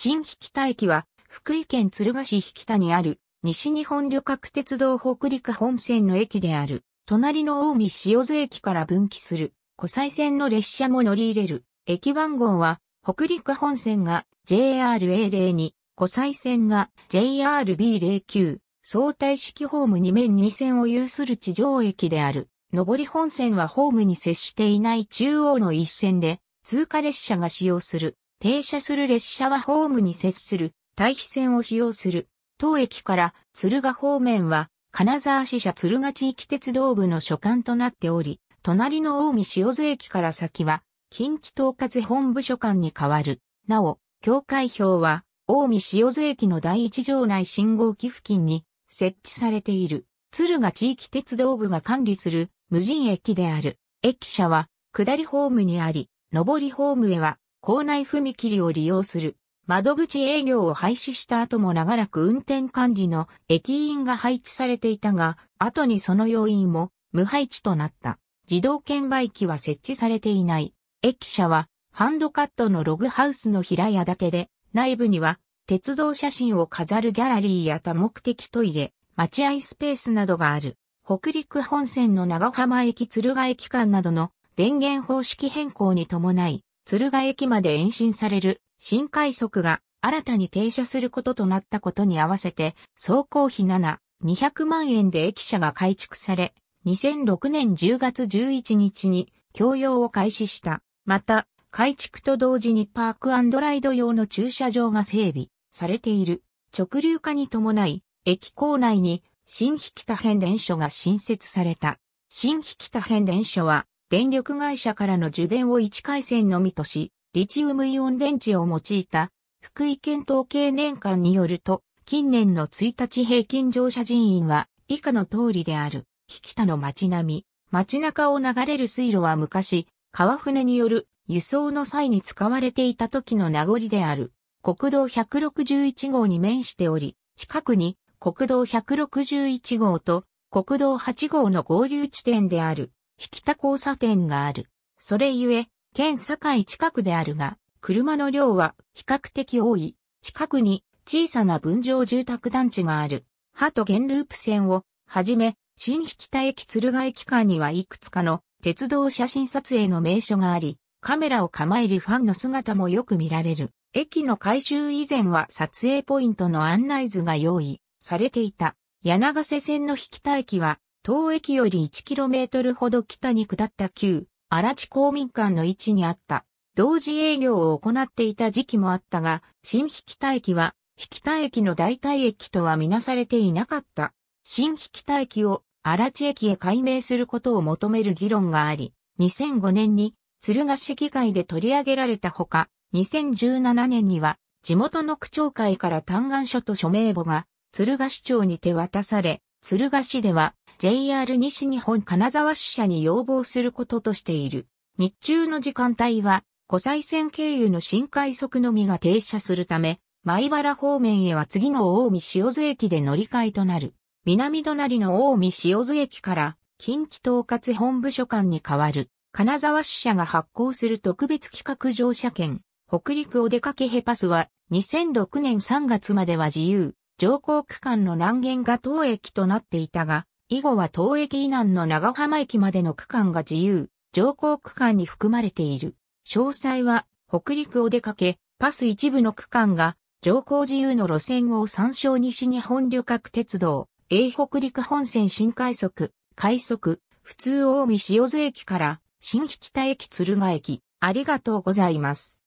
新引田駅は、福井県鶴ヶ市引田にある、西日本旅客鉄道北陸本線の駅である、隣の近江塩津駅から分岐する、湖西線の列車も乗り入れる、駅番号は、北陸本線が JRA02、湖西線が JRB09、相対式ホーム2面2線を有する地上駅である。上り本線はホームに接していない中央の一線で、通過列車が使用する停車する列車はホームに接する対比線を使用する。当駅から敦賀方面は金沢支社敦賀地域鉄道部の所管となっており、隣の大見塩津駅から先は近畿統括本部所管に変わる。なお、境界表は大見塩津駅の第一条内信号機付近に設置されている。敦賀地域鉄道部が管理する無人駅である。駅舎は下りホームにあり、上りホームへは校内踏切を利用する窓口営業を廃止した後も長らく運転管理の駅員が配置されていたが、後にその要員も無配置となった。自動券売機は設置されていない。駅舎はハンドカットのログハウスの平屋建てで、内部には鉄道写真を飾るギャラリーや多目的トイレ、待合スペースなどがある。北陸本線の長浜駅鶴ヶ駅間などの電源方式変更に伴い、敦賀駅まで延伸される新快速が新たに停車することとなったことに合わせて、総工費7、200万円で駅舎が改築され、2006年10月11日に供用を開始した。また、改築と同時にパークライド用の駐車場が整備されている。直流化に伴い、駅構内に新引田変電所が新設された。新引田変電所は電力会社からの受電を1回線のみとし、リチウムイオン電池を用いた福井県統計年間によると、近年の1日平均乗車人員は以下の通りである、引田の街並み、街中を流れる水路は昔、川船による輸送の際に使われていた時の名残である、国道161号に面しており、近くに国道161号と国道8号の合流地点である、引田交差点がある。それゆえ、県境近くであるが、車の量は比較的多い。近くに小さな分譲住宅団地がある。ハト原ループ線をはじめ、新引田駅鶴ヶ駅間にはいくつかの鉄道写真撮影の名所があり、カメラを構えるファンの姿もよく見られる。駅の改修以前は撮影ポイントの案内図が用意されていた。柳瀬線の引田駅は当駅より 1km ほど北に下った旧、荒地公民館の位置にあった。同時営業を行っていた時期もあったが、新引田駅は、引田駅の代替駅とはみなされていなかった。新引田駅を荒地駅へ改名することを求める議論があり、2005年に鶴ヶ市議会で取り上げられたほか、2017年には地元の区長会から嘆願書と署名簿が鶴ヶ市長に手渡され、鶴ヶ市では JR 西日本金沢支社に要望することとしている。日中の時間帯は、湖西線経由の新快速のみが停車するため、米原方面へは次の大見塩津駅で乗り換えとなる。南隣の大見塩津駅から近畿統括本部所管に代わる。金沢支社が発行する特別企画乗車券、北陸お出かけヘパスは2006年3月までは自由、乗降区間の南限が当駅となっていたが、以後は当駅以南の長浜駅までの区間が自由、乗降区間に含まれている。詳細は、北陸を出かけ、パス一部の区間が、乗降自由の路線を参照西日本旅客鉄道、英北陸本線新快速、快速、普通大見塩津駅から、新引田駅鶴ヶ駅。ありがとうございます。